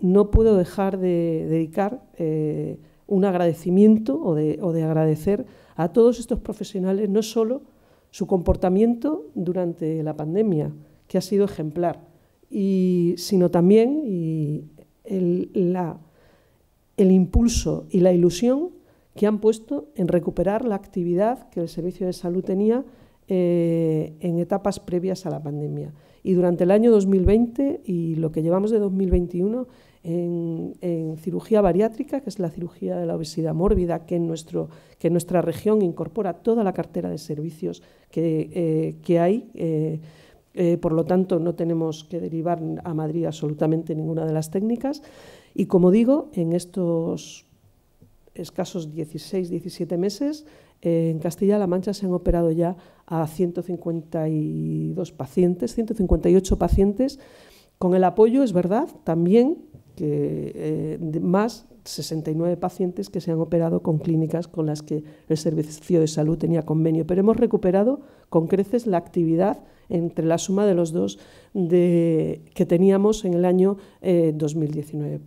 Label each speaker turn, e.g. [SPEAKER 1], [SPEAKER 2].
[SPEAKER 1] no puedo dejar de dedicar eh, un agradecimiento o de, agradecer a todos estos profesionales, no solo su comportamiento durante la pandemia, que ha sido ejemplar, sino también el impulso y la ilusión que han puesto en recuperar la actividad que el Servicio de Salud tenía eh, en etapas previas a la pandemia. Y durante el año 2020 y lo que llevamos de 2021 en, cirugía bariátrica, que es la cirugía de la obesidad mórbida, que, en nuestro, que nuestra región incorpora toda la cartera de servicios que, eh, que hay. Eh, por lo tanto, no tenemos que derivar a Madrid absolutamente ninguna de las técnicas. Y como digo, en estos escasos 16-17 meses, eh, en Castilla-La Mancha se han operado ya a 152 pacientes, 158 pacientes, con el apoyo, es verdad, también que eh, más 69 pacientes que se han operado con clínicas con las que el Servicio de Salud tenía convenio, pero hemos recuperado con creces la actividad entre la suma de los dos que teníamos en el año 2019. Eh,